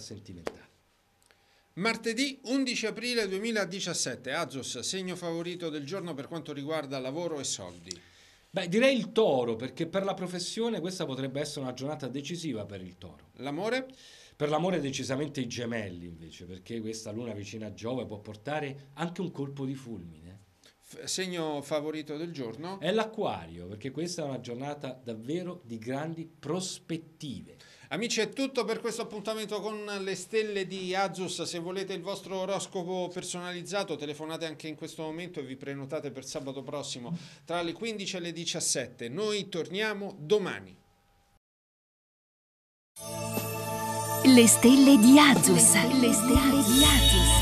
sentimentale. Martedì 11 aprile 2017, Azos, segno favorito del giorno per quanto riguarda lavoro e soldi. Beh, direi il toro, perché per la professione questa potrebbe essere una giornata decisiva per il toro. L'amore? Per l'amore decisamente i gemelli, invece, perché questa luna vicina a Giove può portare anche un colpo di fulmine. F- segno favorito del giorno? È l'acquario, perché questa è una giornata davvero di grandi prospettive. Amici è tutto per questo appuntamento con le stelle di Azus, se volete il vostro oroscopo personalizzato telefonate anche in questo momento e vi prenotate per sabato prossimo tra le 15 e le 17, noi torniamo domani. Le stelle di Azus, le stelle di Azus.